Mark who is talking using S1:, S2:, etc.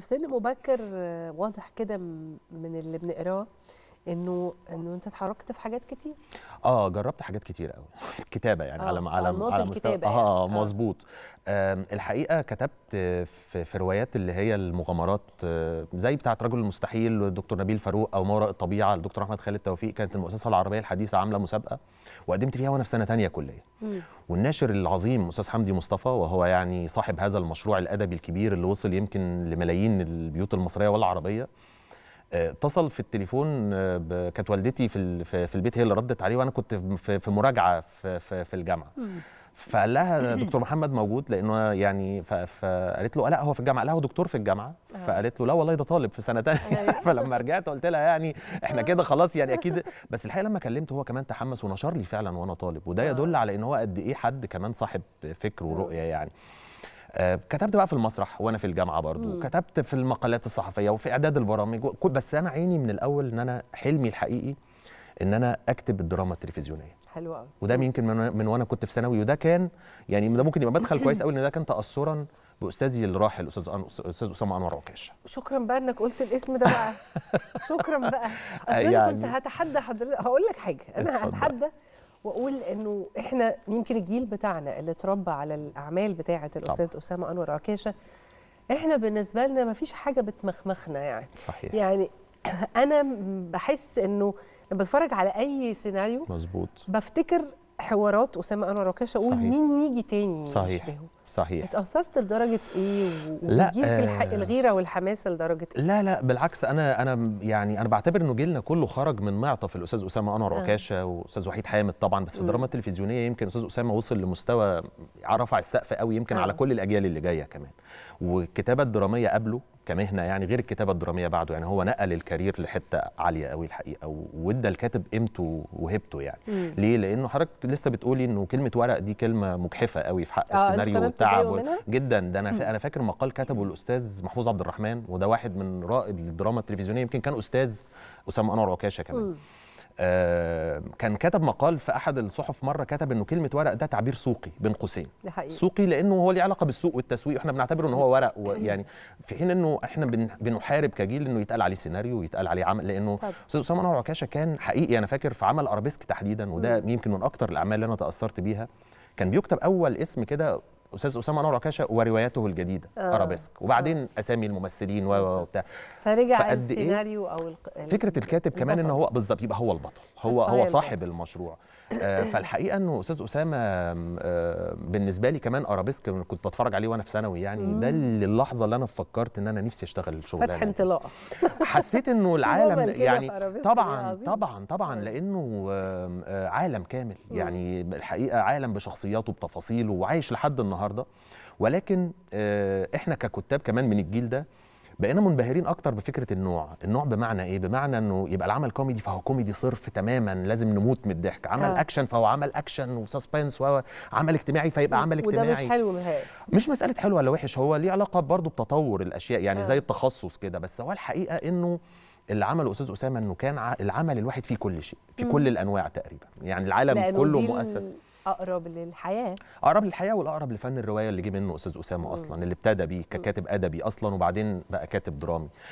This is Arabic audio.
S1: في سن مبكر آه، واضح كده من اللي بنقراه انه انه انت اتحركت في حاجات كتير اه جربت حاجات كتير قوي كتابه يعني آه. على على على مستوى يعني. اه, آه. مظبوط آه الحقيقه كتبت في, في روايات اللي هي المغامرات آه زي بتاعه رجل المستحيل والدكتور نبيل فاروق او ما وراء الطبيعه الدكتور احمد خالد توفيق كانت المؤسسه العربيه الحديثه عامله مسابقه وقدمت فيها وانا في سنه ثانيه كليه والناشر العظيم استاذ حمدي مصطفى وهو يعني صاحب هذا المشروع الادبي الكبير اللي وصل يمكن لملايين البيوت المصريه والعربيه اتصل في التليفون آه، كانت والدتي في في البيت هي اللي ردت عليه وانا كنت في مراجعه في في, الجامعه فقال لها دكتور محمد موجود لانه يعني فقالت له لا هو في الجامعه قال لها هو دكتور في الجامعه آه. فقالت له لا والله ده طالب في سنه ثانيه أيوة. فلما رجعت قلت لها يعني احنا كده آه. خلاص يعني اكيد بس الحقيقه لما كلمته هو كمان تحمس ونشر لي فعلا وانا طالب وده يدل على ان هو قد ايه حد كمان صاحب فكر ورؤيه يعني آه، كتبت بقى في المسرح وانا في الجامعه برضو مم. كتبت في المقالات الصحفيه وفي اعداد البرامج بس انا عيني من الاول ان انا حلمي الحقيقي ان انا اكتب الدراما التلفزيونيه حلو قوي وده يمكن من, من وانا كنت في ثانوي وده كان يعني ده ممكن يبقى مدخل كويس قوي ان ده كان تاثرا باستاذي الراحل استاذ استاذ اسامه انور عكاش شكرا بقى انك قلت الاسم ده بقى شكرا بقى اصل يعني... انا كنت هتحدى حضرتك هقول لك حاجه انا هتحدى واقول انه احنا يمكن الجيل بتاعنا اللي اتربى على الاعمال بتاعه الاستاذ اسامه انور عكاشه احنا بالنسبه لنا ما فيش حاجه بتمخمخنا يعني صحيح يعني انا بحس انه لما بتفرج على اي سيناريو مظبوط بفتكر حوارات اسامه انور راكش اقول صحيح. مين يجي تاني صحيح يشبهه. صحيح اتاثرت لدرجه ايه وجيلك آه الغيره والحماسه لدرجه ايه لا لا بالعكس انا انا يعني انا بعتبر انه جيلنا كله خرج من معطف الاستاذ اسامه انور عكاشه آه. واستاذ وحيد حامد طبعا بس في الدراما التلفزيونيه يمكن الاستاذ اسامه وصل لمستوى رفع السقف قوي يمكن آه. على كل الاجيال اللي جايه كمان والكتابه الدراميه قبله كمهنه يعني غير الكتابه الدراميه بعده يعني هو نقل الكارير لحته عاليه قوي الحقيقه وادى الكاتب قيمته وهيبته يعني مم. ليه لانه حضرتك لسه بتقولي انه كلمه ورق دي كلمه مجحفه قوي في حق آه السيناريو والتعب جدا ده انا انا فاكر مقال كتبه الاستاذ محفوظ عبد الرحمن وده واحد من رائد الدراما التلفزيونيه يمكن كان استاذ اسامه انور عكاشه كمان مم. آه، كان كتب مقال في احد الصحف مره كتب انه كلمه ورق ده تعبير سوقي بين قوسين سوقي لانه هو ليه علاقه بالسوق والتسويق احنا بنعتبره ان هو ورق يعني في حين انه احنا بنحارب كجيل انه يتقال عليه سيناريو يتقال عليه عمل لانه استاذ اسامه انور عكاشه كان حقيقي انا فاكر في عمل ارابيسك تحديدا وده يمكن من اكتر الاعمال اللي انا تاثرت بيها كان بيكتب اول اسم كده استاذ اسامه انور عكاشه وروايته الجديده آه. ارابيسك وبعدين آه. اسامي الممثلين و وبتاع فرجع إيه؟ السيناريو إيه؟ او الق... فكره الكاتب كمان ان هو بالظبط يبقى هو البطل هو هو صاحب المشروع آه، فالحقيقه انه استاذ اسامه آه، بالنسبه لي كمان ارابيسك كنت بتفرج عليه وانا في ثانوي يعني مم. ده اللحظه اللي انا فكرت ان انا نفسي اشتغل شغلانه فتح انطلاقه حسيت انه العالم يعني طبعا طبعا طبعا لانه آه، عالم كامل يعني الحقيقه عالم بشخصياته بتفاصيله وعايش لحد النهارده ولكن احنا ككتاب كمان من الجيل ده بقينا منبهرين اكتر بفكره النوع النوع بمعنى ايه بمعنى انه يبقى العمل كوميدي فهو كوميدي صرف تماما لازم نموت من الضحك عمل آه. اكشن فهو عمل اكشن وسسبنس وعمل اجتماعي فيبقى عمل اجتماعي وده مش حلو نهائي مش مساله حلو ولا وحش هو ليه علاقه برضه بتطور الاشياء يعني آه. زي التخصص كده بس هو الحقيقه انه اللي عمله استاذ اسامه انه كان العمل الواحد فيه كل شيء في كل الانواع تقريبا يعني العالم كله مؤسس اقرب للحياه اقرب للحياه والاقرب لفن الروايه اللي جه منه استاذ اسامه اصلا اللي ابتدى بيه ككاتب ادبي اصلا وبعدين بقى كاتب درامي